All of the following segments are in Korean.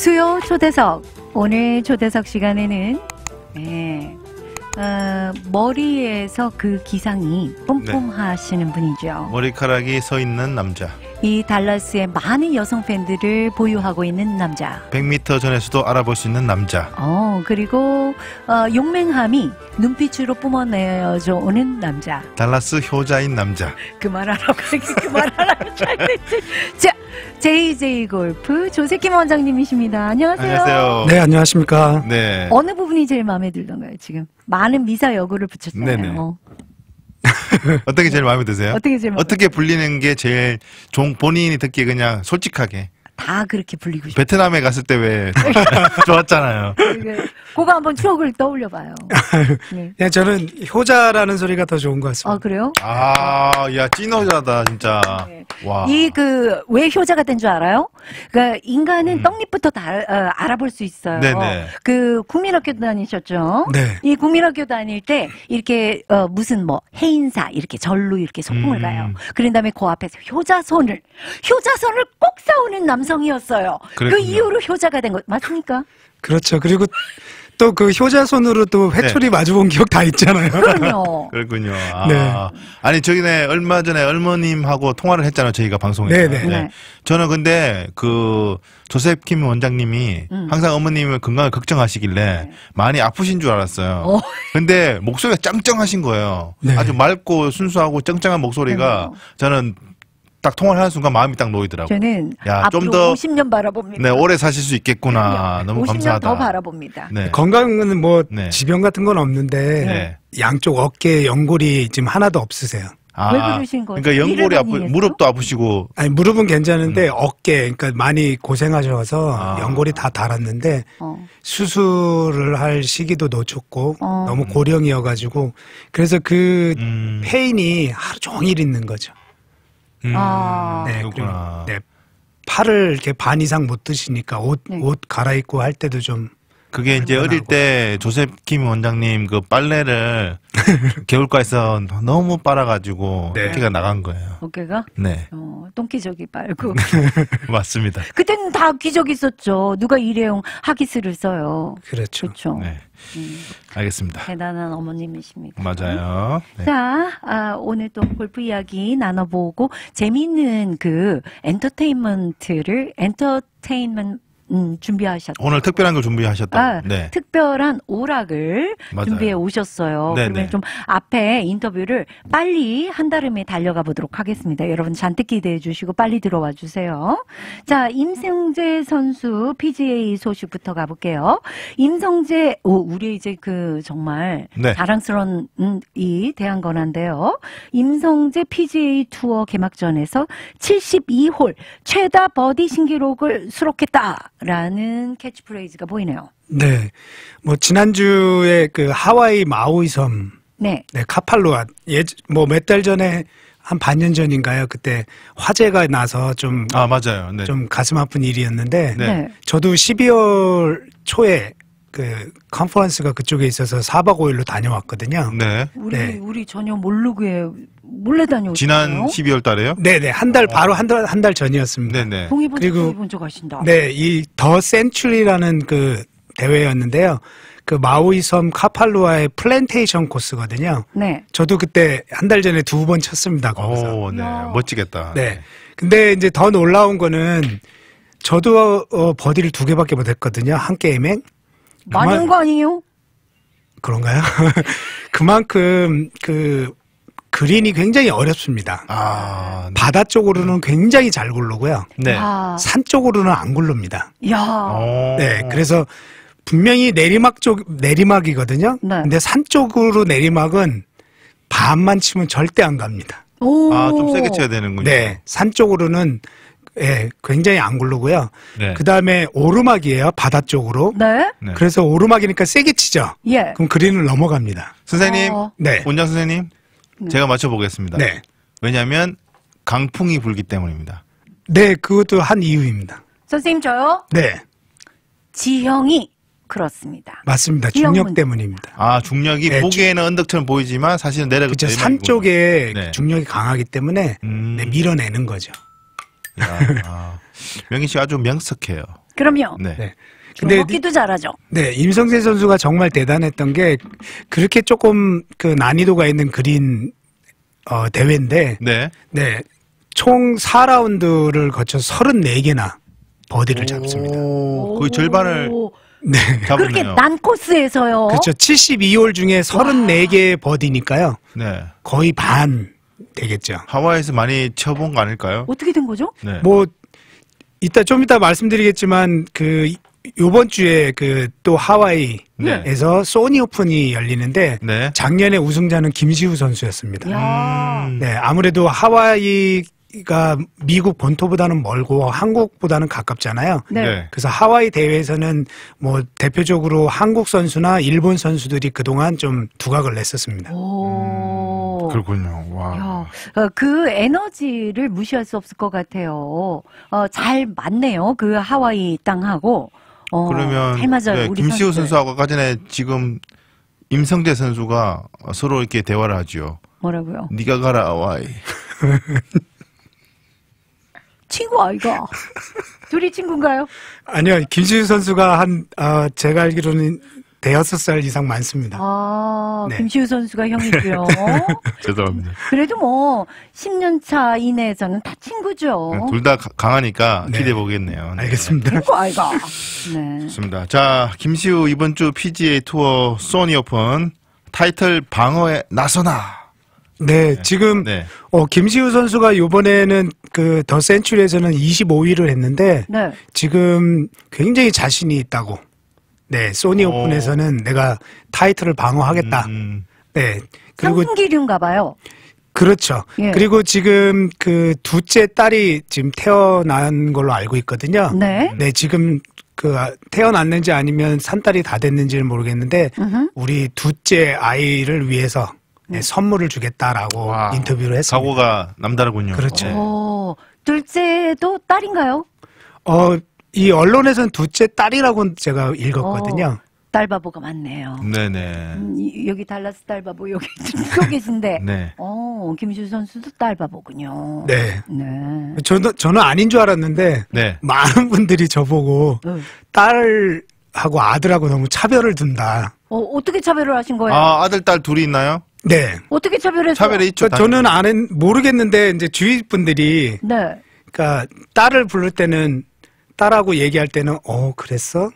수요 초대석 오늘 초대석 시간에는 네, 어, 머리에서 그 기상이 네. 뿜뿜하시는 분이죠. 머리카락이 서 있는 남자. 이 달라스의 많은 여성 팬들을 보유하고 있는 남자. 100m 전에서도 알아볼 수 있는 남자. 어, 그리고 어, 용맹함이 눈빛으로 뿜어내어져 오는 남자. 달라스 효자인 남자. 그만하라고 그만하라고 잘했지. 자, JJ 골프 조세킴 원장님이십니다. 안녕하세요. 안녕하세요. 네, 안녕하십니까. 네. 어느 부분이 제일 마음에 들던가요, 지금? 많은 미사 여구를 붙였잖아요. 네네. 어떻게 제일 마음에 드세요? 어떻게 제일 마음에 어떻게 불리는 게 제일 본인이 듣기 그냥 솔직하게 다 그렇게 불리고 싶어요. 베트남에 갔을 때 왜 좋았잖아요. 네. 그거 한번 추억을 떠올려봐요. 네. 그냥 네, 저는 효자라는 소리가 더 좋은 것 같습니다. 아 그래요? 아, 야 찐호자다 진짜. 네. 와. 이 그 왜 효자가 된 줄 알아요? 그러니까 인간은 음. 떡잎부터 다 어, 알아볼 수 있어요. 네네. 그 국민학교 다니셨죠? 네. 이 국민학교 다닐 때 이렇게 어, 무슨 뭐 해인사 이렇게 절로 이렇게 소풍을 음. 가요. 그런 다음에 그 앞에서 효자손을 효자손을 꼭 싸우는 남성 남성이었어요. 그 그랬군요. 그 이후로 효자가 된 거 맞습니까? 그렇죠. 그리고 또 그 효자 손으로 또 회초리 네. 마주본 기억 다 있잖아요. 그렇군요 아, 네. 아니 저기네 얼마 전에 어머님하고 통화를 했잖아요. 저희가 방송에서. 네네. 네. 네. 네. 저는 근데 그 조셉 킴 원장님이 음. 항상 어머님의 건강을 걱정하시길래 네. 많이 아프신 줄 알았어요. 어. 근데 목소리가 짱짱하신 거예요. 아주 맑고 순수하고 짱짱한 목소리가 저는 딱 통화를 하는 순간 마음이 딱 놓이더라고요. 저는 야, 앞으로 좀 더, 50년 바라봅니다. 네, 오래 사실 수 있겠구나. 너무 50년 감사하다. 더 바라봅니다. 네. 건강은 뭐 네. 지병 같은 건 없는데 네. 양쪽 어깨 연골이 지금 하나도 없으세요. 아, 왜 그러신 거예요? 그러니까 연골이 아프, 무릎도 아프시고. 아니 무릎은 괜찮은데 음. 어깨, 그러니까 많이 고생하셔서 아. 연골이 다 닳았는데 어. 수술을 할 시기도 놓쳤고 어. 너무 고령이어가지고 그래서 그 음. 페인이 하루 종일 있는 거죠. 음, 아. 네, 그리고, 네, 팔을 이렇게 반 이상 못 드시니까 옷, 네. 옷 갈아입고 할 때도 좀 그게 이제 어릴 때 조셉 김 원장님 그 빨래를 개울가에서 너무 빨아가지고 네. 어깨가 나간 거예요. 어깨가? 네. 어, 똥기저귀 빨고. 맞습니다. 그때는 다 기저귀 썼죠. 누가 일회용 하기스를 써요. 그렇죠. 그렇죠. 네. 음. 알겠습니다. 대단한 어머님이십니다. 맞아요. 네. 자, 아, 오늘 또 골프 이야기 나눠보고 재미있는 그 엔터테인먼트를 엔터테인먼트 음, 준비하셨다. 오늘 특별한 걸 준비하셨다. 아, 네. 특별한 오락을 맞아요. 준비해 오셨어요. 네네. 그러면 좀 앞에 인터뷰를 빨리 한달음에 달려가 보도록 하겠습니다. 여러분 잔뜩 기대해 주시고 빨리 들어와 주세요. 자, 임승재 선수 PGA 소식부터 가볼게요. 임성재, 오, 우리 이제 그 정말 네. 자랑스러운 음, 이 대한 건한데요. 임성재 PGA 투어 개막전에서 72홀 최다 버디 신기록을 수록했다. 라는 캐치프레이즈가 보이네요. 네. 뭐, 지난주에 그 하와이 마우이섬. 네. 네, 카팔로아. 예, 뭐, 몇 달 전에 한 반년 전인가요? 그때 화재가 나서 좀. 아, 맞아요. 네. 좀 가슴 아픈 일이었는데. 네. 네. 저도 12월 초에 그 컨퍼런스가 그쪽에 있어서 4박5일로 다녀왔거든요. 네. 우리 네. 우리 전혀 모르게 몰래 다녀오셨요 지난 12월 달에요? 네, 네. 한달 어. 바로 한 달 한달 어. 전이었습니다. 네, 네. 그리고 먼저 가신다. 네, 이 더 센츄리라는 그 대회였는데요. 그 마우이 섬 카팔루아의 플랜테이션 코스거든요. 네. 저도 그때 한 달 전에 두 번 쳤습니다. 거기서. 오, 네. 야. 멋지겠다. 네. 네. 근데 이제 더 놀라운 거는 저도 어, 버디를 두 개밖에 못 했거든요. 한 게임에. 많이 거 아니에요? 그런가요? 그만큼 그 그린이 굉장히 어렵습니다. 아, 네. 바다 쪽으로는 굉장히 잘 굴르고요. 네. 아. 산 쪽으로는 안 굴릅니다. 야. 어. 네, 그래서 분명히 내리막 쪽 내리막이거든요. 네. 근데 산 쪽으로 내리막은 반만 치면 절대 안 갑니다. 아, 좀 세게 쳐야 되는군요. 네, 산 쪽으로는 예, 굉장히 안 굴르고요. 네. 그 다음에 오르막이에요. 바다 쪽으로. 네. 네. 그래서 오르막이니까 세게 치죠. 예. 그럼 그린을 넘어갑니다. 선생님, 어. 네. 원장 선생님, 네. 제가 맞춰보겠습니다. 네. 왜냐하면 강풍이 불기 때문입니다. 네, 그것도 한 이유입니다. 선생님 저요? 네. 지형이 그렇습니다. 맞습니다. 중력 때문입니다. 아, 중력이 네, 보기에는 중... 언덕처럼 보이지만 사실은 내려가죠. 그렇죠. 산 쪽에 네. 중력이 강하기 때문에 음... 네, 밀어내는 거죠. 아, 명희 씨 아주 명석해요. 그럼요. 네. 네. 근데 먹기도 잘하죠. 네, 임성재 선수가 정말 대단했던 게 그렇게 조금 그 난이도가 있는 그린 어, 대회인데 네. 네. 총 4라운드를 거쳐 34개나 버디를 잡습니다. 거의 절반을 네. 그렇게 난 코스에서요. 그렇죠. 72홀 중에 34개 버디니까요. 네. 거의 반 되겠죠. 하와이에서 많이 쳐본 거 아닐까요? 어떻게 된 거죠? 네. 뭐 이따 좀 이따 말씀드리겠지만 그 요번 주에 그 또 하와이에서 네. 소니 오픈이 열리는데 네. 작년에 우승자는 김시우 선수였습니다. 네, 아무래도 하와이 그러니까 미국 본토보다는 멀고 한국보다는 가깝잖아요. 네. 네. 그래서 하와이 대회에서는 뭐 대표적으로 한국 선수나 일본 선수들이 그동안 좀 두각을 냈었습니다. 오. 음, 그렇군요. 와. 야, 어, 그 에너지를 무시할 수 없을 것 같아요. 어, 잘 맞네요. 그 하와이 땅하고. 어, 그러면 네, 김시우 선수하고 아까 전에 지금 임성재 선수가 서로 이렇게 대화를 하죠. 뭐라고요? 네가 가라 하와이. 친구 아이가. 둘이 친구인가요? 아니요. 김시우 선수가 한, 어, 제가 알기로는 대여섯 살 이상 많습니다. 아, 네. 김시우 선수가 형이고요. 네. 죄송합니다. 그래도 뭐 10년 차 이내에서는 다 친구죠. 네, 둘다 강하니까 네. 기대해 보겠네요. 네. 알겠습니다. 아이가. 네. 좋습니다. 자, 김시우 이번 주 PGA 투어 소니 오픈 타이틀 방어에 나서나 네, 네, 지금 네. 어, 김시우 선수가 이번에는 그 더 센츄리에서는 25위를 했는데 네. 지금 굉장히 자신이 있다고. 네, 소니 어. 오. 픈에서는 내가 타이틀을 방어하겠다. 음. 음. 네, 그리고 상기류인가 봐요. 그렇죠. 예. 그리고 지금 그 둘째 딸이 지금 태어난 걸로 알고 있거든요. 네. 네, 지금 그 아, 태어났는지 아니면 산딸이 다 됐는지는 모르겠는데 음흠. 우리 둘째 아이를 위해서 네, 음. 선물을 주겠다라고 와, 인터뷰를 했습니다. 사고가 남다르군요. 그렇죠. 오, 어, 둘째도 딸인가요? 어, 이 언론에서는 둘째 딸이라고 제가 읽었거든요. 오, 어, 딸바보가 많네요. 네네. 음, 여기 달라스 딸바보 여기 여계신데 네. 어 김주 선수도 딸바보군요. 네. 네. 저는 저는 아닌 줄 알았는데 네. 많은 분들이 저보고 응. 네. 딸 하고 아들하고 너무 차별을 둔다. 어, 어떻게 차별을 하신 거예요? 아, 아들, 딸 둘이 있나요? 네. 어떻게 차별해서? 차별이 있죠. 그러니까 저는 아는 모르겠는데 이제 주위 분들이 네. 그러니까 딸을 부를 때는 딸하고 얘기할 때는 어 그랬어?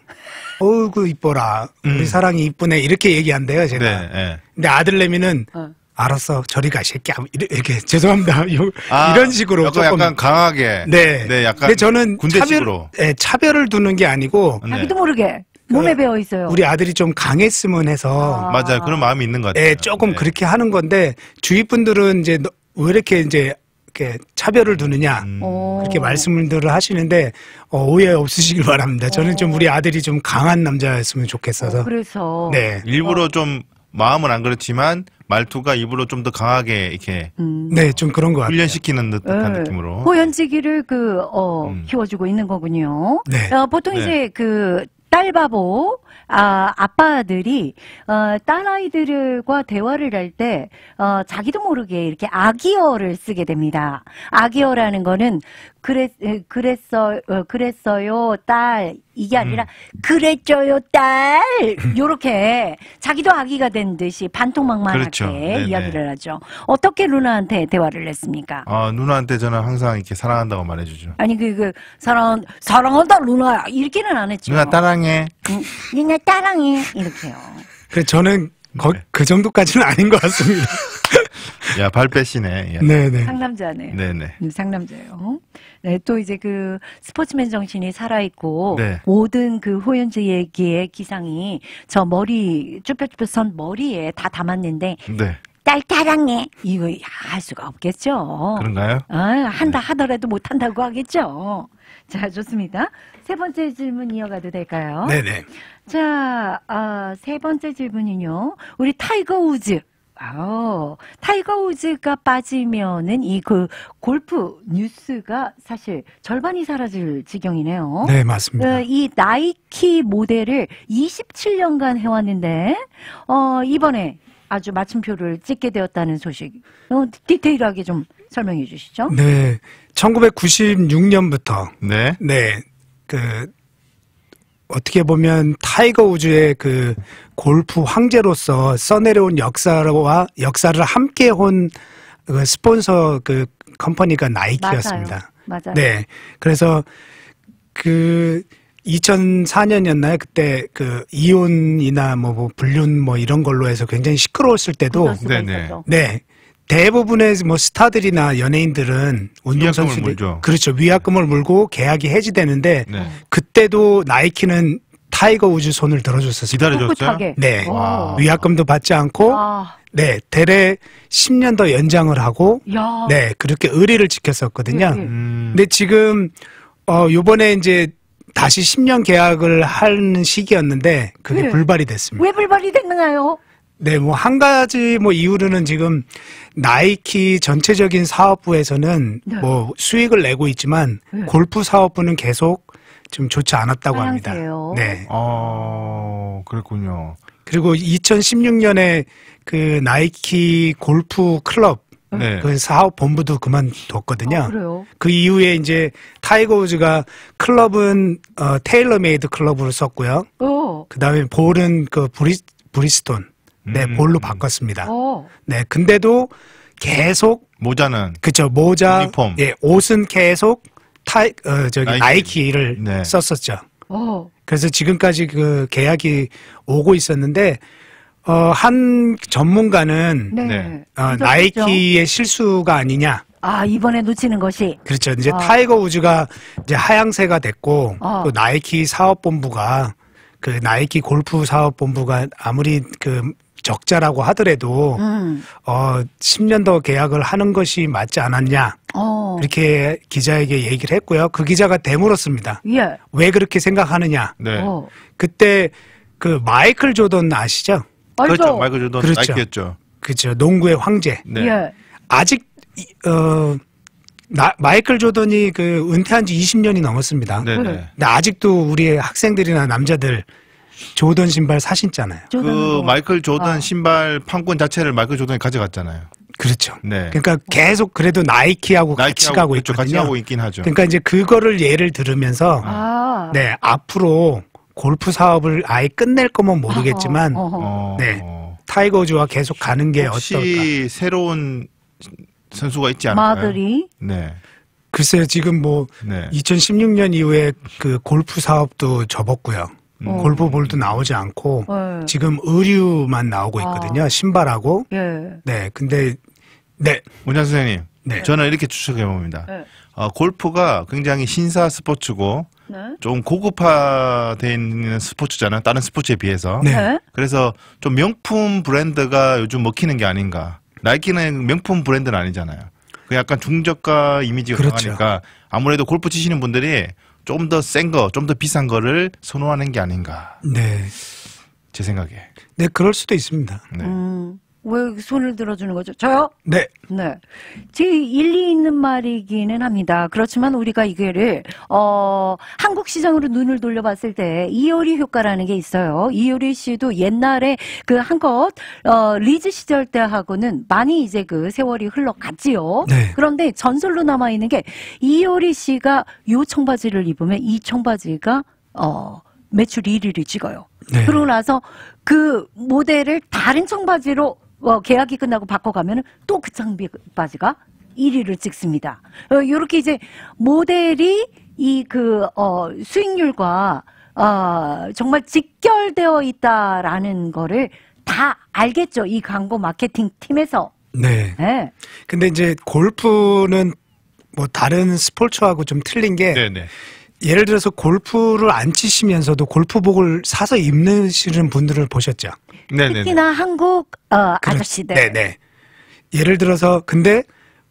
어이 이뻐라 음. 우리 사랑이 이쁘네 이렇게 얘기한대요 제가. 네, 네. 근데 아들내미는 어. 알았어 저리 가 새끼야 이렇게 죄송합니다 아, 이런 식으로 약간, 조금, 약간 강하게 네, 네 약간 근데 저는 군대식으로 차별, 네, 차별을 두는 게 아니고 자기도 네. 모르게 그러니까 몸에 배어 있어요. 우리 아들이 좀 강했으면 해서 아. 맞아요. 그런 마음이 있는 것 예, 같아요. 예, 조금 네. 그렇게 하는 건데 주위 분들은 이제 왜 이렇게 이제 이렇게 차별을 두느냐 음. 어. 그렇게 말씀들을 하시는데 어, 오해 없으시길 바랍니다. 저는 좀 어. 우리 아들이 좀 강한 남자였으면 좋겠어서 어, 그래서 네. 일부러 좀 마음은 안 그렇지만 말투가 입으로 좀더 강하게 이렇게 음. 네, 좀 그런 거같아 훈련시키는 듯한 네. 느낌으로 호연지기를 그, 어, 음. 키워주고 있는 거군요. 네. 어, 보통 네. 이제 그 딸바보 아, 아빠들이 어, 딸아이들과 대화를 할 때 어, 자기도 모르게 이렇게 아기어를 쓰게 됩니다. 아기어라는 거는 그랬 그랬어 어, 그랬어요 딸 이게 아니라 음. 그랬죠요 딸 요렇게 자기도 아기가 된 듯이 반토막만하게 그렇죠. 네, 네. 이야기를 하죠. 어떻게 누나한테 대화를 했습니까? 아 누나한테 저는 항상 이렇게 사랑한다고 말해주죠. 아니 그, 그 사랑 사랑한다 누나야 이렇게는 안 했죠. 누나 따랑해. 누나 따랑해 이렇게요. 그래 저는 거, 네. 그 정도까지는 아닌 것 같습니다. 야, 발 빼시네. 네네. 네. 상남자네요. 네네. 네. 음, 상남자예요. 네, 또 이제 그 스포츠맨 정신이 살아있고, 네. 모든 그 호연지 얘기의 기상이 저 머리, 쭈뼛쭈뼛 선 머리에 다 담았는데, 네. 딸 사랑해 이거 할 수가 없겠죠. 그런가요? 아, 한다 네. 하더라도 못 한다고 하겠죠. 자 좋습니다. 세 번째 질문 이어가도 될까요? 네네. 네. 자, 아, 세 번째 질문은요. 우리 타이거 우즈 아, 타이거 우즈가 빠지면은 이 그 골프 뉴스가 사실 절반이 사라질 지경이네요. 네, 맞습니다. 어, 이 나이키 모델을 27년간 해왔는데, 어, 이번에 아주 마침표를 찍게 되었다는 소식. 어, 디테일하게 좀 설명해 주시죠. 네. 1996년부터. 네. 네. 그, 어떻게 보면 타이거 우즈의 그 골프 황제로서 써내려온 역사와 역사를 함께 온그 스폰서 그 컴퍼니가 나이키였습니다. 맞아요. 맞아요. 네. 그래서 그 2004년이었나요? 그때 그 이혼이나 뭐, 뭐 불륜 뭐 이런 걸로 해서 굉장히 시끄러웠을 때도 네네. 그렇죠. 네. 대부분의 뭐 스타들이나 연예인들은 운동선수들 그렇죠 위약금을 물고 계약이 해지되는데 네. 그때도 나이키는 타이거 우즈 손을 들어줬었어요. 기다려줬죠. 네, 와. 위약금도 받지 않고 와. 아. 네 대래 10년 더 연장을 하고 야. 네 그렇게 의리를 지켰었거든요. 예, 예. 음. 근데 지금 어 요번에 이제 다시 10년 계약을 하는 시기였는데 그게 네. 불발이 됐습니다. 왜 불발이 됐나요? 네, 뭐 한 가지 뭐 이유로는 지금 나이키 전체적인 사업부에서는 네. 뭐 수익을 내고 있지만 네. 골프 사업부는 계속 좀 좋지 않았다고 합니다. 네. 어, 아, 그랬군요. 그리고 2016년에 그 나이키 골프 클럽 네. 네. 그 사업 본부도 그만뒀거든요. 아, 그 이후에 이제 타이거 우즈가 클럽은 어, 테일러메이드 클럽으로 썼고요. 어. 그 다음에 볼은 그 브리, 브리스톤. 네, 음. 볼로 바꿨습니다. 오. 어. 네, 근데도 계속 모자는 그쵸 모자, 유니폼. 예, 옷은 계속 타이 어, 저기 나이키. 를 네. 썼었죠. 오. 어. 그래서 지금까지 그 계약이 오고 있었는데 어, 한 전문가는 네. 네. 어, 나이키의 실수가 아니냐. 아 이번에 놓치는 것이 그렇죠. 이제 아. 타이거 우즈가 이제 하향세가 됐고 아. 또 나이키 사업본부가 그 나이키 골프 사업본부가 아무리 그 적자라고 하더라도 음. 어 10년 더 계약을 하는 것이 맞지 않았냐 어. 이렇게 기자에게 얘기를 했고요. 그 기자가 대물었습니다. 예. 왜 그렇게 생각하느냐. 네. 어. 그때 그 마이클 조던 아시죠? 알죠. 그렇죠. 마이클 조던 그렇죠. 나이키였죠. 그죠. 농구의 황제. 네. 예. 아직 어 나, 마이클 조던이 그 은퇴한 지 20년이 넘었습니다. 네, 네 근데 아직도 우리 학생들이나 남자들 조던 신발 사신잖아요. 그 마이클 조던 아. 신발 판권 자체를 마이클 조던이 가져갔잖아요. 그렇죠. 네. 그러니까 계속 그래도 나이키하고, 나이키하고 그렇죠. 같이 가고 있죠 같이 하고 있긴 하죠. 그러니까 이제 그거를 예를 들으면서 아. 아. 네 앞으로 골프 사업을 아예 끝낼 거면 모르겠지만 어, 어, 네 타이거즈와 계속 가는 게 혹시 어떨까? 새로운 선수가 있지 않을까요? 마들이 네. 글쎄요 지금 뭐 네. 2016년 이후에 그 골프 사업도 접었고요. 음. 어. 골프볼도 나오지 않고 네. 지금 의류만 나오고 아. 있거든요. 아. 신발하고. 예. 네. 근데 네. 문현 선생님. 네. 저는 이렇게 추측해 봅니다. 네. 어, 골프가 굉장히 신사 스포츠고 네. 좀고급화된 스포츠잖아요. 다른 스포츠에 비해서. 네. 네. 그래서 좀 명품 브랜드가 요즘 먹히는 게 아닌가. 나이키는 명품 브랜드는 아니잖아요. 그 약간 중저가 이미지가 그렇죠. 강하니까 아무래도 골프 치시는 분들이 좀더센 거, 좀 더 비싼 거를 선호하는 게 아닌가. 네. 제 생각에. 네, 그럴 수도 있습니다. 네. 음. 왜 손을 들어주는 거죠? 저요? 네. 네. 제 일리 있는 말이기는 합니다. 그렇지만 우리가 이거를, 어, 한국 시장으로 눈을 돌려봤을 때 이효리 효과라는 게 있어요. 이효리 씨도 옛날에 그한껏 어, 리즈 시절 때 하고는 많이 이제 그 세월이 흘러갔지요. 네. 그런데 전설로 남아있는 게 이효리 씨가 요 청바지를 입으면 이 청바지가, 어, 매출 1위를 찍어요. 네. 그러고 나서 그 모델을 다른 청바지로 어, 계약이 끝나고 바꿔가면 또 그 장비 바지가 1위를 찍습니다. 어, 요렇게 이제 모델이 이그 어, 수익률과 어, 정말 직결되어 있다라는 거를 다 알겠죠. 이 광고 마케팅 팀에서. 네. 네. 근데 이제 골프는 뭐 다른 스포츠하고 좀 틀린 게 네네. 예를 들어서 골프를 안 치시면서도 골프복을 사서 입는시는 분들을 보셨죠. 네네네. 네, 네. 특히나 한국 어, 그렇, 아저씨들. 네네. 네. 예를 들어서 근데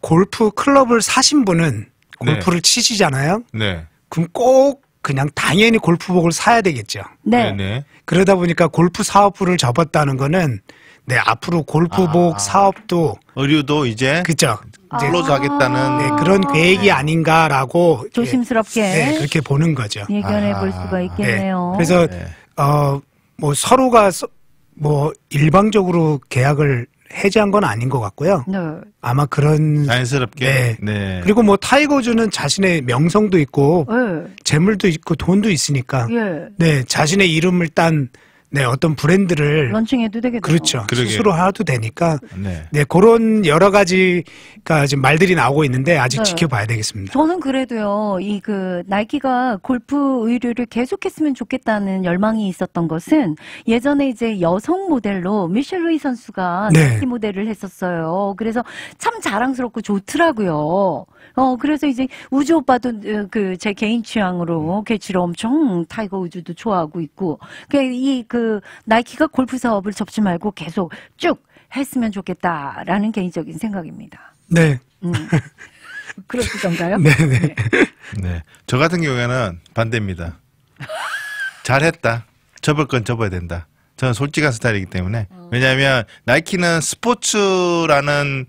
골프 클럽을 사신 분은 골프를 네. 치시잖아요. 네. 그럼 꼭 그냥 당연히 골프복을 사야 되겠죠. 네. 네네. 그러다 보니까 골프 사업부를 접었다는 거는 네, 앞으로 골프복 아. 사업도 의류도 이제 그죠. 이제 로즈하겠다는 아. 네, 그런 계획이 네. 아닌가라고 조심스럽게 예, 네, 그렇게 보는 거죠. 예견해 볼 아. 수가 네. 있겠네요. 네, 그래서 어, 어뭐 서로가 서, 뭐 일방적으로 계약을 해제한 건 아닌 것 같고요. 네. 아마 그런 자연스럽게. 네. 네. 그리고 뭐 타이거즈는 자신의 명성도 있고 네. 재물도 있고 돈도 있으니까 예. 네 자신의 이름을 딴 네, 어떤 브랜드를 런칭해도 되겠죠. 그렇죠. 그러게요. 스스로 하도 되니까 네. 네, 그런 여러 가지가 지금 말들이 나오고 있는데 아직 네. 지켜봐야 되겠습니다. 저는 그래도요. 이그 나이키가 골프 의류를 계속했으면 좋겠다는 열망이 있었던 것은 예전에 이제 여성 모델로 미셸 루이 선수가 네. 나이키 모델을 했었어요. 그래서 참 자랑스럽고 좋더라고요. 어, 그래서 이제 우주 오빠도 어, 그제 개인 취향으로 음. 개취를 엄청 타이거 우주도 좋아하고 있고. 그 이 그 나이키가 골프 사업을 접지 말고 계속 쭉 했으면 좋겠다라는 개인적인 생각입니다. 네. 음. 그렇던가요? 네, 네 네. 네. 저 같은 경우에는 반대입니다. 잘했다. 접을 건 접어야 된다. 저는 솔직한 스타일이기 때문에. 어. 왜냐하면 나이키는 스포츠라는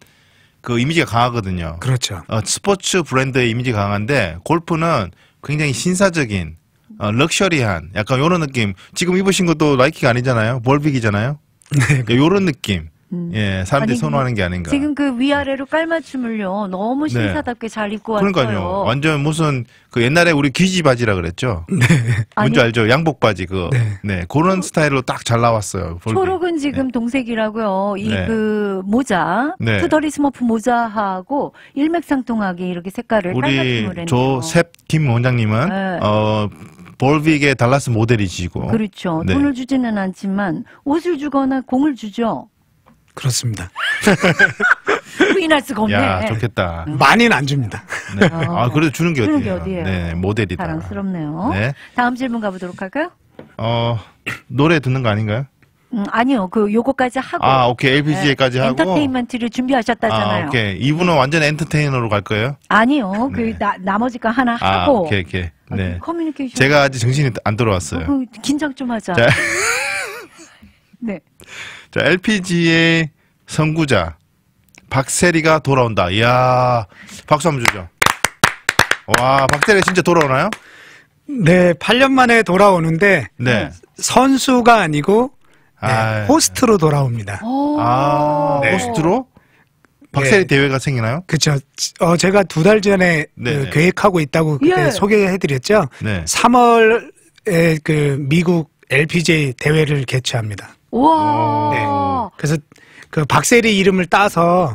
그 이미지가 강하거든요. 그렇죠. 어, 스포츠 브랜드의 이미지 가 강한데 골프는 굉장히 신사적인 어, 럭셔리한 약간 요런 느낌. 지금 입으신 것도 나이키가 아니잖아요. 볼빅이잖아요. 네. 네. 요런 느낌. 음. 예, 사람들이 아니, 선호하는 게 그 아닌가. 지금 그 위아래로 깔맞춤을요, 너무 네. 신사답게 네. 잘 입고 왔어요. 그러니까요. 완전 무슨, 그 옛날에 우리 귀지 바지라 그랬죠? 네. 뭔지 알죠? 양복 바지, 그. 네. 네. 그런 어, 스타일로 딱 잘 나왔어요. 초록은 네. 지금 네. 동색이라고요. 이 그 모자, 네. 투더리 스머프 모자하고 일맥상통하게 이렇게 색깔을 깔맞춤을 했네요. 조셉 김 원장님은, 네. 어, 볼빅의 달라스 모델이시고. 그렇죠. 네. 돈을 주지는 않지만 옷을 주거나 공을 주죠. 그렇습니다. 부인할 수가 없네. 야, 네. 좋겠다. 음. 많이는 안 줍니다. 네. 아, 아 그래도 주는 게 어디예요? 어디예요? 네, 모델이다. 사랑스럽네요. 네. 다음 질문 가보도록 할까요? 어, 노래 듣는 거 아닌가요? 음, 아니요. 그 요거까지 하고. 아, 오케이. ABC까지 하고. 엔터테인먼트를 준비하셨다잖아요. 아, 오케이. 이분은 완전 엔터테이너로 갈 거예요? 아니요. 네. 그 나, 나머지 거 하나 아, 하고. 오케이, 오케이. 아, 네. 그 커뮤니케이션. 제가 아직 정신이 안 들어왔어요. 어, 긴장 좀 하자. 자, 네. 자, LPGA 선구자 박세리가 돌아온다. 이야, 박수 한번 주죠. 와, 박세리 진짜 돌아오나요? 네, 8년 만에 돌아오는데 네. 선수가 아니고 네, 아, 호스트로 돌아옵니다. 아, 네. 호스트로? 박세리 예. 대회가 생기나요? 그렇죠. 어, 제가 두 달 전에 네, 그 네. 계획하고 있다고 예. 소개해드렸죠. 3월에 그 미국 LPGA 대회를 개최합니다. 와. 네. 그래서 그 박세리 이름을 따서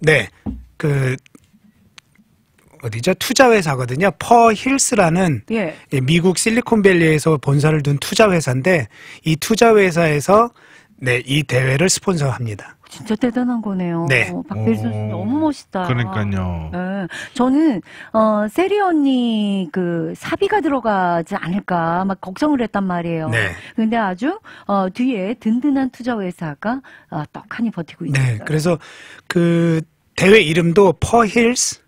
네. 네 그 어디죠? 투자회사거든요. 퍼 힐스라는 예. 미국 실리콘밸리에서 본사를 둔 투자회사인데 이 투자회사에서 네, 이 대회를 스폰서합니다. 진짜 대단한 거네요. 네. 어, 박필수 씨 너무 멋있다. 그러니까요. 네. 저는 어, 세리 언니 그 사비가 들어가지 않을까 막 걱정을 했단 말이에요. 네. 근데 아주 어, 뒤에 든든한 투자 회사가 어, 떡하니 버티고 있어요. 네. 그래서 그 대회 이름도 퍼힐스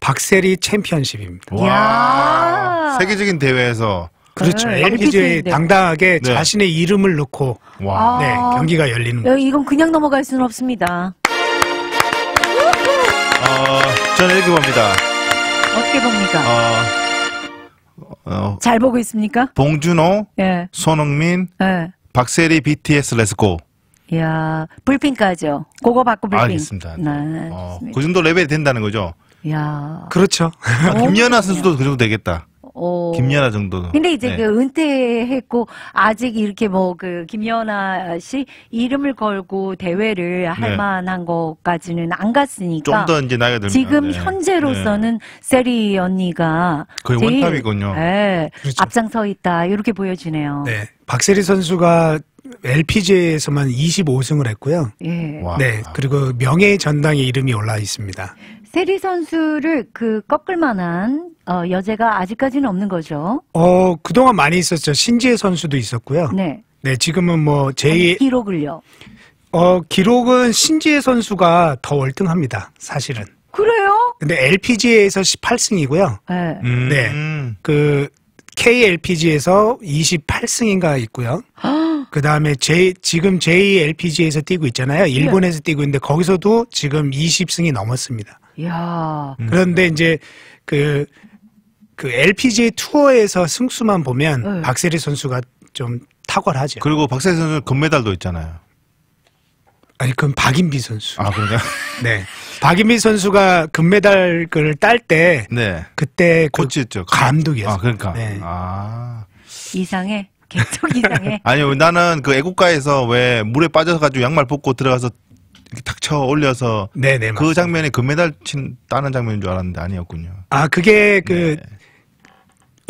박세리 챔피언십입니다. 와. 세계적인 대회에서 그렇죠. 네. l p g 네. 당당하게 네. 자신의 이름을 넣고 와. 네, 아. 경기가 열리는 거죠. 이건 그냥 넘어갈 수는 없습니다. 어, 저는 이렇게 봅니다. 어떻게 봅니까? 어, 어, 잘 보고 있습니까? 봉준호, 예. 손흥민, 예. 박세리, BTS, 렛츠고. 야 불핀까지요. 고거 받고 불핀. 알겠습니다. 네, 어, 그 정도 레벨이 된다는 거죠? 야 그렇죠. 아, 김연아 선수도 그 정도 되겠다. 어. 김연아 정도. 근데 이제 네. 그 은퇴했고 아직 이렇게 뭐 그 김연아 씨 이름을 걸고 대회를 네. 할 네. 만한 것까지는 안 갔으니까. 좀더 이제 나이가 들면 지금 네. 현재로서는 네. 세리 언니가 거의 제일, 원탑이군요. 네. 그렇죠. 앞장서 있다 이렇게 보여지네요. 네. 박세리 선수가 LPGA에서만 25승을 했고요. 예. 네. 그리고 명예 전당에 이름이 올라 있습니다. 세리 선수를 그 꺾을 만한 어, 여제가 아직까지는 없는 거죠. 어, 그동안 많이 있었죠. 신지혜 선수도 있었고요. 네. 네, 지금은 뭐 제이 기록을요. 어, 기록은 신지혜 선수가 더 월등합니다. 사실은. 그래요? 근데 LPGA에서 18승이고요. 네. 음. 네. 그 KLPG에서 28승인가 있고요. 그 다음에 제, 지금 JLPG에서 뛰고 있잖아요. 예. 일본에서 뛰고 있는데 거기서도 지금 20승이 넘었습니다. 야 음. 그런데 이제 그, 그 l p g 투어에서 승수만 보면 네. 박세리 선수가 좀 탁월하죠. 그리고 박세리 선수 금메달도 있잖아요. 아니 그건 박인비 선수. 아 그러냐? 네. 박인비 선수가 금메달을 딸때 네. 그때 그 코치였죠. 감독이었어요. 아 그러니까. 네. 아. 이상해. 계속 이상해. 아니요, 나는 그 애국가에서 왜 물에 빠져가지고 양말 벗고 들어가서 탁 쳐 올려서 네네, 그장면에 금메달 친 따는 장면인 줄 알았는데 아니었군요. 아 그게 그 네.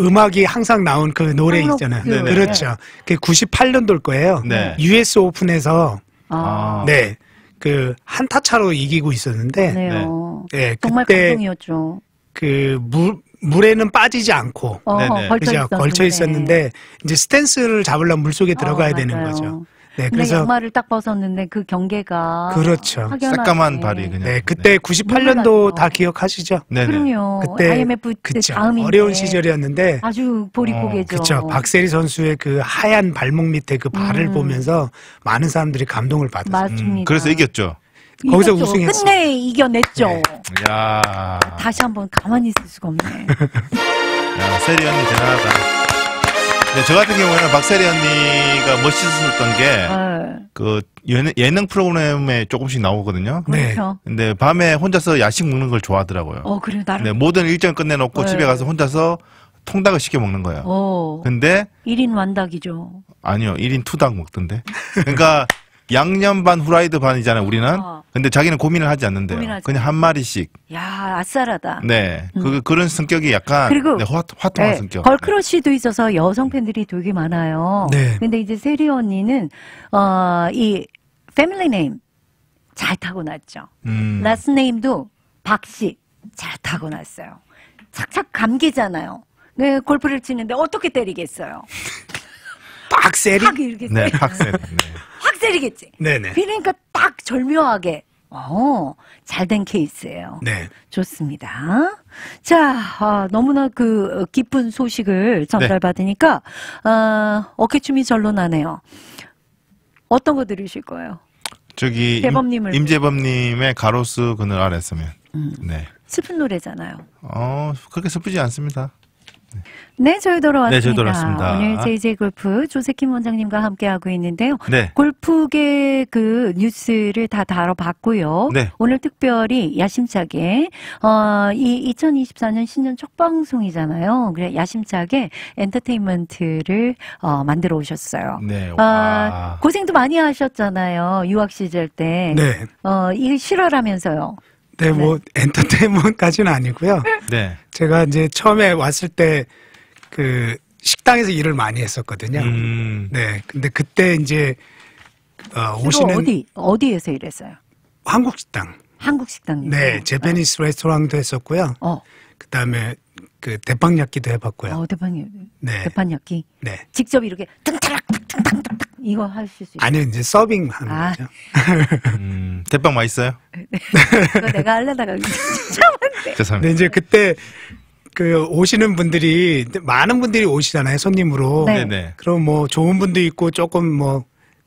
음악이 항상 나온 그 노래 있잖아요. 네네. 그 그렇죠. 그 98년도일 거예요. 네. US 오픈에서 아. 네. 그 한타 차로 이기고 있었는데 네. 네. 정말 그때 감동이었죠. 그 물, 물에는 빠지지 않고 어, 네, 네. 걸쳐, 걸쳐 있었는데 네. 이제 스탠스를 잡으려면 물 속에 어, 들어가야 어, 되는 거죠. 네, 그래서 양말을 딱 벗었는데 그 경계가 그렇죠. 새까만 발이 그냥. 네, 그때 네. 98년도 다 기억하시죠? 네, 그럼요. 그때 IMF 그쵸, 음 어려운 시절이었는데 아주 보릿고개죠. 어, 그렇죠. 박세리 선수의 그 하얀 발목 밑에 그 발을 음. 보면서 많은 사람들이 감동을 받았어요. 음, 그래서 이겼죠. 거기서 우승했어. 끝내 이겨냈죠. 네. 야 다시 한번 가만히 있을 수가 없네. 야, 세리 언니 대단하다. 네, 저 같은 경우에는 박세리 언니가 멋있었던 게, 네. 그, 예능, 예능 프로그램에 조금씩 나오거든요. 그렇죠. 네. 근데 밤에 혼자서 야식 먹는 걸 좋아하더라고요. 어, 그래요, 나 네, 모든 일정 끝내놓고 네. 집에 가서 혼자서 통닭을 시켜 먹는 거예요. 오. 어. 근데. 1인 완닭이죠. 아니요, 1인 투닭 먹던데. 그러니까 양념 반 후라이드 반이잖아요, 우리는. 어. 근데 자기는 고민을 하지 않는데 그냥 한 마리씩. 야, 아싸라다. 네. 음. 그, 그런 성격이 약간 그리고 네, 화, 통한 네, 성격. 걸크러쉬도 있어서 여성 팬들이 되게 많아요. 네. 근데 이제 세리 언니는 어, 이 패밀리 네임 잘 타고났죠. 라스 음. 네임도 박씨 잘 타고났어요. 착착 감기잖아요. 네, 골프를 치는데 어떻게 때리겠어요? 박세리 네, 박세리 네. 때리겠지. 네네. 그러니까 딱 절묘하게 어, 잘된 케이스예요. 네. 좋습니다. 자, 아, 너무나 그 어, 기쁜 소식을 전달받으니까 네. 어, 어깨춤이 절로 나네요. 어떤 거 들으실 거예요? 저기 대범님을 임재범님의 가로수 그늘 아래 쓰면. 음. 네. 슬픈 노래잖아요. 어, 그렇게 슬프지 않습니다. 네, 저희 돌아왔습니다. 네, 저희 돌아왔습니다. 오늘 JJ 골프 조세킴 원장님과 함께하고 있는데요. 네. 골프계 그 뉴스를 다 다뤄봤고요. 네. 오늘 특별히 야심차게 어, 이 2024년 신년 첫 방송이잖아요. 그래 야심차게 엔터테인먼트를 어, 만들어 오셨어요. 네. 아, 와. 어, 고생도 많이 하셨잖아요. 유학 시절 때. 네. 어, 이 실화라면서요. 네, 뭐 네. 엔터테인먼트까지는 아니고요. 네. 제가 이제 처음에 왔을 때 그 식당에서 일을 많이 했었거든요. 음. 네. 근데 그때 이제 어, 오시는 어디 어디에서 일했어요? 한국 식당. 한국 식당. 네, 제베니스 어. 레스토랑도 했었고요. 어. 그다음에 그대빵약기도 해봤고요. 어, 대빵 네. 대빵야끼. 네. 직접 이렇게 탁탁탁탁탁 땅 이거 하실 수 있어요? 아니요, 이제 서빙 하는 아. 거죠. 음, 대빵 맛있어요? 네. 이거 내가 하려다가 죄송합니다. 근데 이제 그때 그 오시는 분들이 많은 분들이 오시잖아요, 손님으로. 네. 네네. 그럼 뭐 좋은 분도 있고 조금 뭐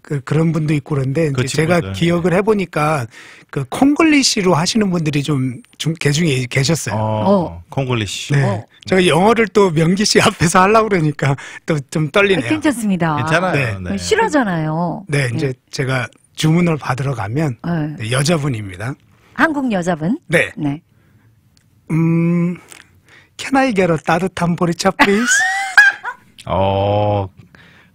그, 그런 분도 있고 그런데 그치, 제가 맞 기억을 예. 해보니까 그 콩글리시로 하시는 분들이 좀 개중에 계셨어요. 어, 어. 콩글리시. 네. 어. 제가 영어를 또 명기 씨 앞에서 하려고 그러니까 또 좀 떨리네요. 아, 괜찮습니다. 괜찮아요. 네. 네. 싫어잖아요. 네, 예. 이제 제가 주문을 받으러 가면 예. 네. 여자분입니다. 한국 여자분? 네. 네. 음, can I get a 따뜻한 보리차 please? 어,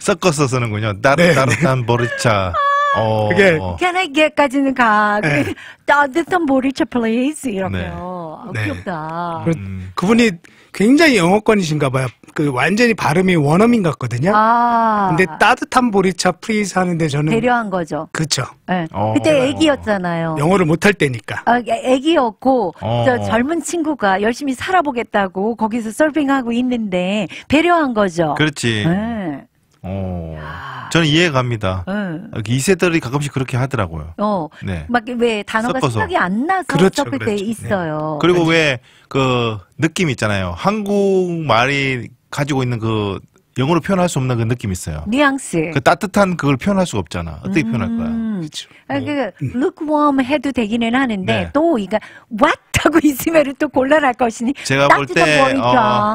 섞어서 쓰는군요. 따뜻한 네. 보리차. 아, 어, 그게 Can I get까지는 가. 네. 따뜻한 보리차 플레이스 이러고요. 네. 아, 네. 귀엽다. 음. 그분이 굉장히 영어권이신가 봐요. 그 완전히 발음이 원어민 같거든요. 아. 근데 따뜻한 보리차 프리즈 하는데 저는 배려한 거죠. 그쵸. 네. 어. 그때 애기였잖아요. 영어를 못할 때니까. 아, 애기였고 어. 젊은 친구가 열심히 살아보겠다고 거기서 서빙하고 있는데 배려한 거죠. 그렇지. 네. 어. 저는 이해가 갑니다. 네. 2세들이 가끔씩 그렇게 하더라고요. 어. 네. 막 왜 단어가 섞어서. 생각이 안 나서 그렇죠, 섞을 그렇죠. 때 네. 있어요. 네. 그리고 그렇죠. 왜그 느낌 있잖아요. 한국말이 가지고 있는 그 영어로 표현할 수 없는 그 느낌 이 있어요. 뉘앙스. 그 따뜻한 그걸 표현할 수가 없잖아. 어떻게 음. 표현할 거야? 음. 아, 뭐. 그 l u k w a r m 해도 되기는 하는데 네. 또 이가 what 하고 있으면 또 곤란할 것이니. 제가 볼 때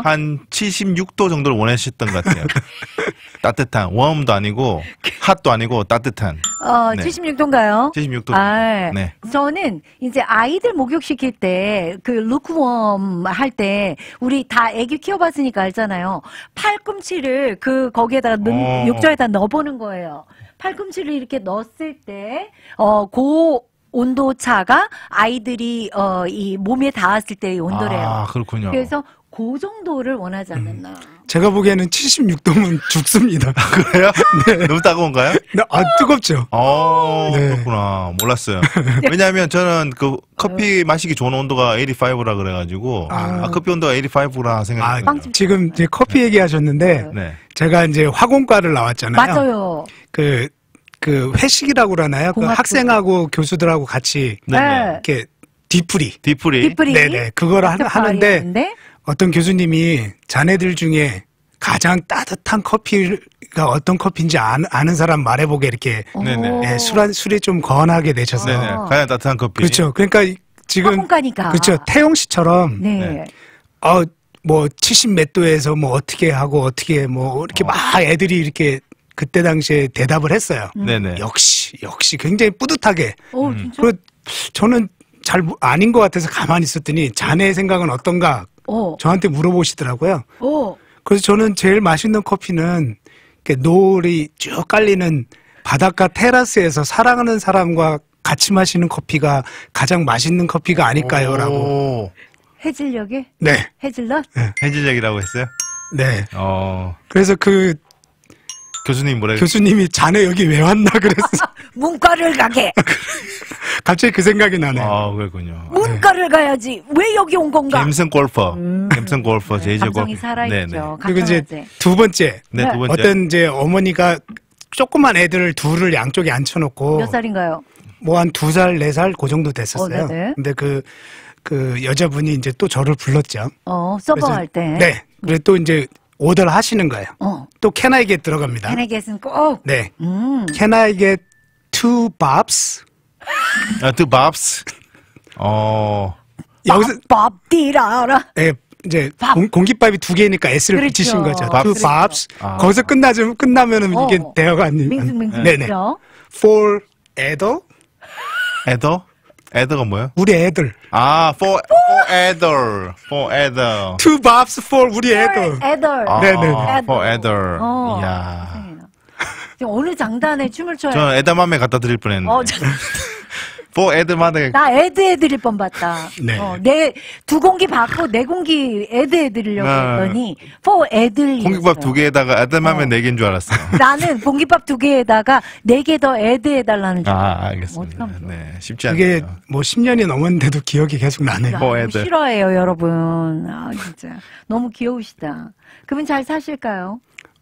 한 76도 어, 정도를 원하셨던 것 같아요. 따뜻한 warm도 아니고 핫도 아니고 따뜻한. 어, 네. 76도인가요? 76도. 아, 네. 저는 이제 아이들 목욕시킬 때그 l u k w a r m 할때 우리 다 애기 키워봤으니까 알잖아요. 팔꿈치를 팔꿈치를 그, 그 거기에다가 넣, 어. 욕조에다 넣어보는 거예요. 팔꿈치를 이렇게 넣었을 때, 어, 고 온도 차가 아이들이 어, 이 몸에 닿았을 때의 온도래요. 아, 그렇군요. 그래서 그 정도를 원하지 않았나. 음. 제가 보기에는 76도면 죽습니다. 아, 그래요? 네. 너무 따가운가요? 네, 아, 뜨겁죠. 어, 네. 그렇구나. 몰랐어요. 왜냐하면 저는 그 커피 네. 마시기 좋은 온도가 85라 그래가지고 아, 아 커피 온도가 85라 생각했어요. 아, 지금 이제 커피 얘기하셨는데 네. 네. 제가 이제 화공과를 나왔잖아요. 맞아요. 그, 그 회식이라고 그러나요? 그 학생하고 교수들하고 같이 네 이렇게 디프리. 뒤풀이. 네네. 그걸 하, 하는데 어떤 교수님이 자네들 중에 가장 따뜻한 커피가 어떤 커피인지 아는, 사람 말해보게 이렇게 예, 술한 술이 좀 건하게 내셔서 네네. 가장 따뜻한 커피 그렇죠. 그러니까 지금 그렇죠. 태영 씨처럼 네. 네. 어, 뭐 70 몇 도에서 뭐 어떻게 하고 어떻게 뭐 이렇게 어. 막 애들이 이렇게 그때 당시에 대답을 했어요. 음. 역시 역시 굉장히 뿌듯하게. 오, 음. 그 저는 잘 아닌 것 같아서 가만히 있었더니 자네 의 생각은 어떤가 오. 어. 저한테 물어보시더라고요. 오. 어. 그래서 저는 제일 맛있는 커피는 노을이 쭉 깔리는 바닷가 테라스에서 사랑하는 사람과 같이 마시는 커피가 가장 맛있는 커피가 아닐까요라고. 해질녘에? 네. 해질녘? 네. 해질녘이라고 했어요? 네. 어. 그래서 그 교수님 뭐래? 교수님이 자네 여기 왜 왔나 그랬어. 문과를 가게. 갑자기 그 생각이 나네. 아, 그렇군요. 네. 문과를 가야지. 왜 여기 온 건가? 갬슨 골퍼. 음. 갬슨 골퍼, 제이제 골퍼. 감성이 살아있죠. 네, 네. 그리고 이제 두 번째. 네, 두 번째. 어떤 이제 어머니가 조그만 애들 둘을 양쪽에 앉혀놓고. 몇 살인가요? 뭐한두 살, 네 살, 그 정도 됐었어요. 어, 근데 그, 그 여자분이 이제 또 저를 불렀죠. 어, 서버 할 때. 네. 그래서 또 이제 오더를 하시는 거예요. 어. 또 can I get 들어갑니다. can I get은 꼭. 네. 음. can I get two bobs? 아, two bobs. 어. 여기서 밥 디라라. 예. 이제 밥. 공, 깃밥이두 개니까 S를 그렇죠. 붙이신 거죠. 밥. two 그렇죠. bobs. 아. 거기서 끝나면 끝나면은 어. 이게 어. 대화가 안 돼. 네네. 그렇죠. For adult. adult. 애들가 뭐야? 우리 애들. 아, for, for 애들. for 애들. Two bobs 아, 네, 네, 네. 아, for 우리 애들. 애들. 아, 네네. for 애들. 어. 이야. 어느 장단에 춤을 춰요 저는 애담함에 갖다 드릴 뻔 했는데. 어, 저... 뭐 애드만에 나 애드 애드릴 뻔 봤다. 네. 어, 내두 네, 공기 받고 네 공기 애드 애드리려고 네. 했더니 포 애들 공기밥 두 개에다가 애드만에 하면 어. 네 개인 줄 알았어. 나는 공기밥 두 개에다가 네 개 더 애드 해달라는 줄. 아 알겠습니다. 네 쉽지 않네요. 그게뭐 10년이 넘었는데도 기억이 계속 나네요. 뭐 애들 싫어해요 여러분. 아 진짜 너무 귀여우시다. 그분 잘 사실까요?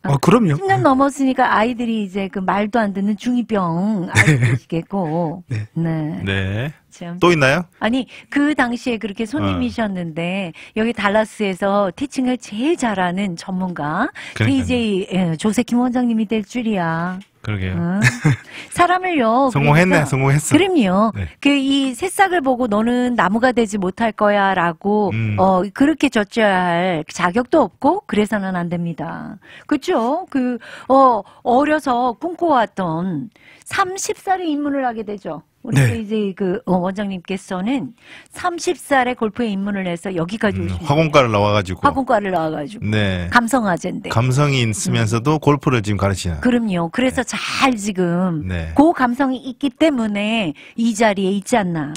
아, 어, 그럼요. 10년 아. 넘었으니까 아이들이 이제 그 말도 안 듣는 중2병 아이들이겠고. 네. 네. 네. 참. 또 있나요? 아니, 그 당시에 그렇게 손님이셨는데, 어. 여기 달라스에서 티칭을 제일 잘하는 전문가, 그러니까요. KJ 예, 조세킴 원장님이 될 줄이야. 그러게요. 아, 사람을요. 그러니까. 성공했네, 그 성공했어. 그럼요. 네. 그이 새싹을 보고 너는 나무가 되지 못할 거야 라고, 음. 어, 그렇게 젖줘야 할 자격도 없고, 그래서는 안 됩니다. 그쵸? 그, 어, 어려서 꿈꿔왔던 30살의 입문을 하게 되죠. 우리 네. 이제 그 원장님께서는 30살에 골프에 입문을 해서 여기까지 음, 화공과를 나와가지고 화공과를 나와가지고 네. 감성아젠데 감성이 있으면서도 음. 골프를 지금 가르치는 그럼요. 그래서 네. 잘 지금 네. 그 감성이 있기 때문에 이 자리에 있지 않나.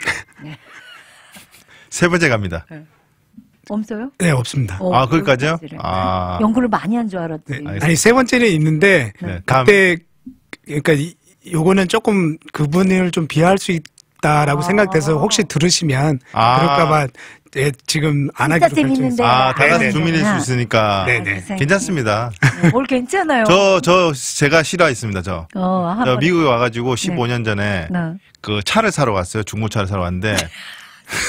세 번째 갑니다. 네. 없어요? 네, 없습니다. 어, 아, 거기까지요? 아. 연구를 많이 한 줄 알았더니. 네, 아니, 세 번째는 있는데, 네, 그때, 그러니까 이, 요거는 조금 그분을 좀 비하할 수 있다라고 아. 생각돼서 혹시 들으시면 아. 그럴까봐 예, 지금 안 하기로 는 결정했어요. 아, 다 같이 네, 네, 네. 주민일 수 아, 있으니까. 네네. 세 괜찮습니다. 네, 괜찮아요. 저, 저, 제가 실화했습니다, 저. 어, 한저 미국에 와가지고 15년 전에 네. 그 차를 사러 왔어요. 중고차를 사러 왔는데.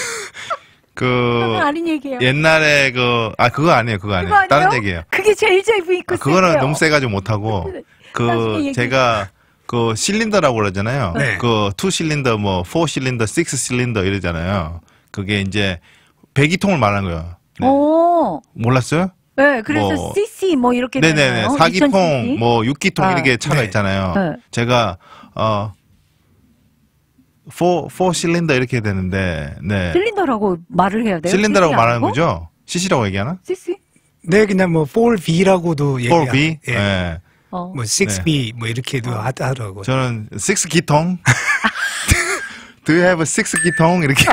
그, 아닌 얘기예요. 옛날에 그, 아, 그거 아니에요. 그거 아니에요. 그거 다른 얘기예요. 그게 제일 재미있고 아, 그거는 너무 세가지고 못하고. 그, 제가 그 실린더라고 그러잖아요. 네. 그투 실린더, 뭐4 실린더, 6 실린더 이러잖아요. 그게 이제 배기통을 말하는 거예요. 네. 오. 몰랐어요? 네, 그래서 뭐, CC 뭐 이렇게 네네네 사기통 뭐 6기통 아. 이렇게 차가 네. 있잖아요. 네. 제가 어 4, 4 실린더 이렇게 해야 되는데 네. 실린더라고 말을 해야 돼요? 실린더라고 말하는 거죠? CC라고 얘기하나? CC? 네, 그냥 뭐 4V라고도 얘기하나. 4V? 예. 네. 어. 뭐 6B 네. 뭐 이렇게도 어. 하더라고. 저는 6 기통. Do you have a s 기통 이렇게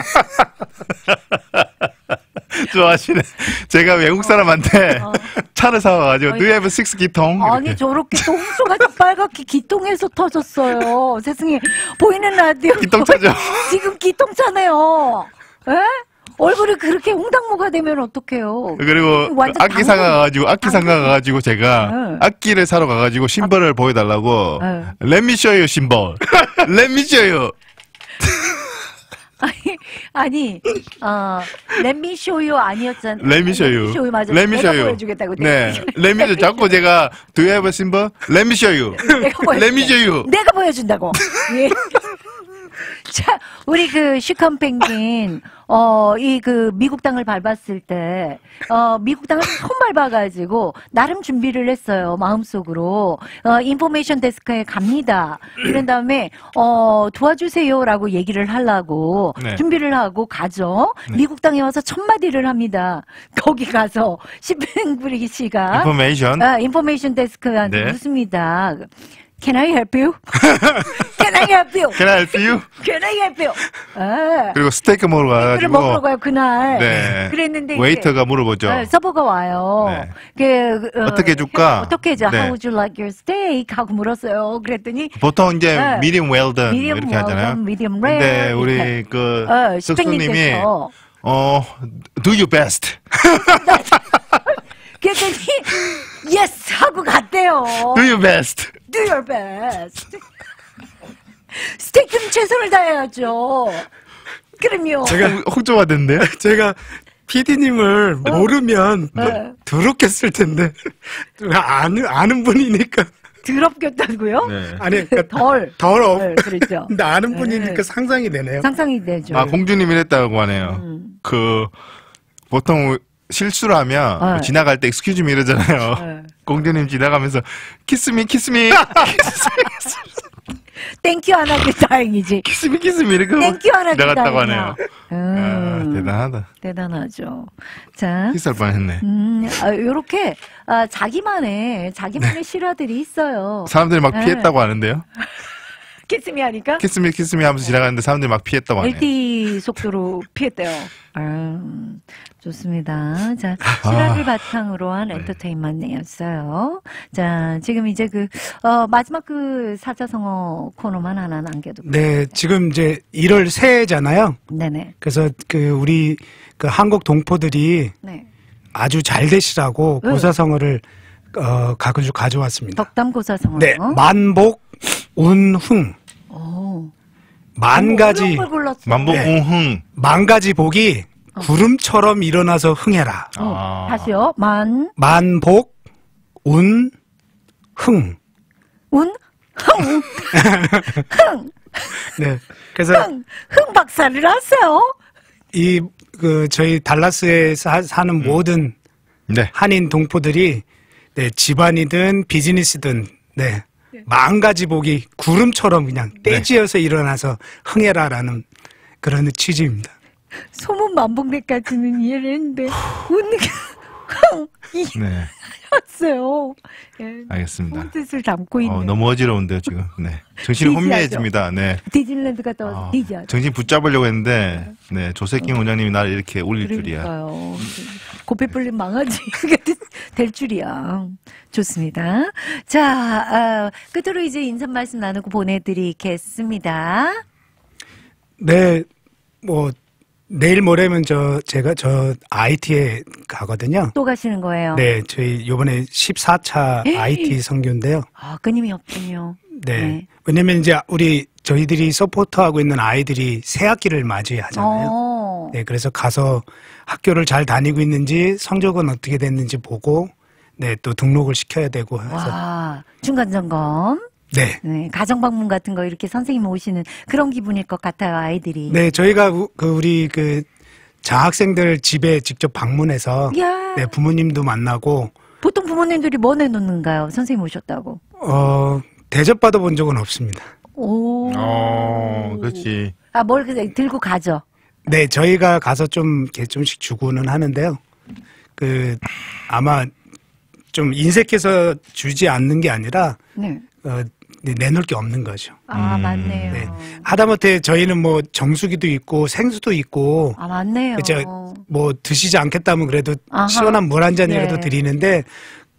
좋아하시네. 제가 외국 어. 사람한테 어. 차를 사와가지고 Do you have a s 기통? 아니 이렇게. 저렇게 또홍수같 빨갛게 기통에서 터졌어요. 세상에 보이는 라디오 기통 차죠. 지금 기통 차네요. 에? 예? 얼굴이 그렇게 웅당무가 되면 어떡해요. 그리고 악기상 가가지고 악기상 가가지고 제가 네. 악기를 사러 가가지고 신발을 아, 보여달라고 네. Let me show you 신발. Let me show you. 아니, 아니, 어, 미 쇼유 아니었잖아. 렛미 쇼유. 쇼미 쇼유. 보여 네. 렛미 쇼 자꾸 제가 Do you h 미 쇼유. 렛미 쇼유. 내가 보여준다고. 예. 자, 우리 그슈컴 펭귄, 어, 이 그 미국 땅을 밟았을 때, 어, 미국 땅을 처음 밟아가지고, 나름 준비를 했어요. 마음속으로. 어, 인포메이션 데스크에 갑니다. 그런 다음에, 어, 도와주세요라고 얘기를 하려고 네. 준비를 하고 가죠. 네. 미국 땅에 와서 첫마디를 합니다. 거기 가서, 시펜브리기 씨가. 인포메이션. 아, 인포메이션 데스크한테 네. 묻습니다. Can I help you? Can I help you? Can I help you? Can I help you? 아. 그리고 스테이크 먹으러 가가지고. 먹으러 가요, 그날. 네. 그랬는데. 웨이터가 물어보죠. 네, 서버가 와요. 네. 그, 어, 어떻게 해줄까? 어떻게 해줘? 네. How would you like your steak? 하고 물었어요. 그랬더니. 보통 이제 네. medium well done. medium 이렇게 well 하잖아요. medium rare. 근데 우리 이렇게. 그, 어, 숙소님이, 어, do your best. 그랬더니, yes! 하고 갔대요. do your best. do your best. 스테이크는 최선을 다해야죠. 그럼요. 제가 홍조가 됐네요 제가 PD님을 어? 모르면 뭐 네. 더럽게쓸 텐데 아는 아는 분이니까 더럽겠다고요? 네. 아니 그러니까 덜 더럽. 네, 그렇죠. 근데 아는 네. 분이니까 네. 상상이 되네요. 상상이 되죠. 아 공주님이 했다고 하네요. 음. 그 보통 실수를 하면 뭐 네. 그 지나갈 때 excuse me 이러잖아요. 공주님 지나가면서 키스미 키스미 키스미 땡큐 안 하길 다행이지. 키스미 키스미 이렇게 땡큐 안 하길 다행이야. 하네요. 음, 아, 대단하다. 대단하죠. 자. 키스할 뻔했네. 음, 아, 요렇게 아, 자기만의 자기만의 네. 실화들이 있어요. 사람들이 막 네. 피했다고 하는데요. 키스미 하니까? 키스미 키스미 하면서 네. 지나가는데 사람들이 막 피했다고 하네요. LTE 속도로 피했대요. 아, 좋습니다. 자, 실화를 아, 바탕으로 한 네. 엔터테인먼트였어요. 자, 지금 이제 그, 어, 마지막 그 사자성어 코너만 하나 남겨두고. 네, 지금 이제 1월 새해잖아요. 네네. 그래서 그 우리 그 한국 동포들이 네. 아주 잘 되시라고 응. 고사성어를 어, 가져, 가져왔습니다. 덕담 고사성어. 네, 만복, 운흥. 만 가지 만복 네. 흥. 만 가지 복이 어. 구름처럼 일어나서 흥해라. 어. 아. 다시요. 만 만복 운 흥. 운 흥. 흥. 네. 그래서 흥, 흥 박사를 하세요. 이 그 저희 달라스에 서 사는 음. 모든 네. 한인 동포들이 네, 집안이든 비즈니스든 네. 네. 망가지 복이 구름처럼 그냥 네. 떼지어서 네. 일어나서 흥해라라는 그런 취지입니다. 소문 만복대까지는 이해를 했는데 웃는 게 이었어요. 네. 예, 알겠습니다. 뜻을 담고 어, 있는. 어, 너무 어지러운데요 지금. 네. 정신이 혼미해집니다. 네. 디즈니랜드 갔다 와서 어, 디자. 정신 붙잡으려고 했는데, 네, 네 조세킹 원장님이 나를 이렇게 올릴 그러니까요. 줄이야. 고삐 뿔린 망아지 될 줄이야. 좋습니다. 자, 어, 끝으로 이제 인사 말씀 나누고 보내드리겠습니다. 네, 뭐 내일 모레면 저 제가 저 IT에 가거든요. 또 가시는 거예요? 네, 저희 요번에 14차 에이. IT 선교인데요. 아, 끊임이 없군요. 네. 네. 왜냐면 이제 우리 저희들이 서포트하고 있는 아이들이 새 학기를 맞이하잖아요. 오. 어. 네, 그래서 가서 학교를 잘 다니고 있는지 성적은 어떻게 됐는지 보고 네, 또 등록을 시켜야 되고 해서 와, 중간 점검. 네. 네. 가정 방문 같은 거 이렇게 선생님 오시는 그런 기분일 것 같아요 아이들이. 네, 저희가 우, 그 우리 그 자학생들 집에 직접 방문해서 야. 네, 부모님도 만나고 보통 부모님들이 뭐 내놓는가요? 선생님 오셨다고. 어 대접받아 본 적은 없습니다. 오. 어, 그렇지. 아, 뭘 그, 들고 가죠? 네, 저희가 가서 좀, 개 좀씩 주고는 하는데요. 그, 아마 좀 인색해서 주지 않는 게 아니라, 네. 어, 네, 내놓을 게 없는 거죠. 아, 음. 맞네요. 네. 하다못해 저희는 뭐 정수기도 있고 생수도 있고. 아, 맞네요. 그쵸뭐 드시지 않겠다면 그래도 아하. 시원한 물 한 잔이라도 네. 드리는데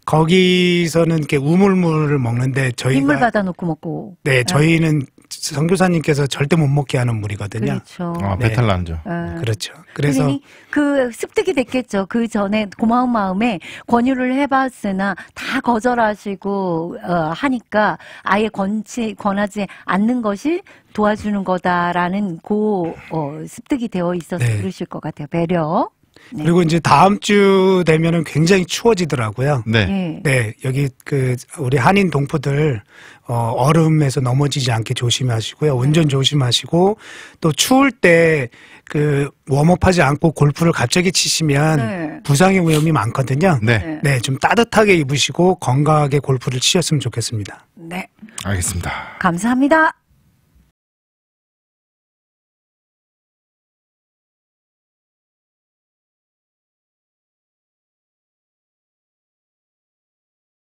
거기서는 이렇게 우물물을 먹는데 저희가. 물 받아놓고 먹고. 네, 저희는 선교사님께서 절대 못 먹게 하는 물이거든요. 그렇죠. 아, 배탈 난죠. 네. 아. 음, 그렇죠. 그래서 그 습득이 됐겠죠. 그 전에 고마운 마음에 권유를 해봤으나 다 거절하시고 어, 하니까 아예 권치 권하지 않는 것이 도와주는 거다라는 고 어, 습득이 되어 있어서 네. 그러실 것 같아요. 배려. 네. 그리고 이제 다음 주 되면은 굉장히 추워지더라고요. 네. 네. 네. 여기 그 우리 한인 동포들 어, 얼음에서 넘어지지 않게 조심하시고요. 운전 네. 조심하시고 또 추울 때 그 웜업하지 않고 골프를 갑자기 치시면 네. 부상의 위험이 많거든요. 네. 네, 좀 따뜻하게 입으시고 건강하게 골프를 치셨으면 좋겠습니다. 네. 알겠습니다. 감사합니다.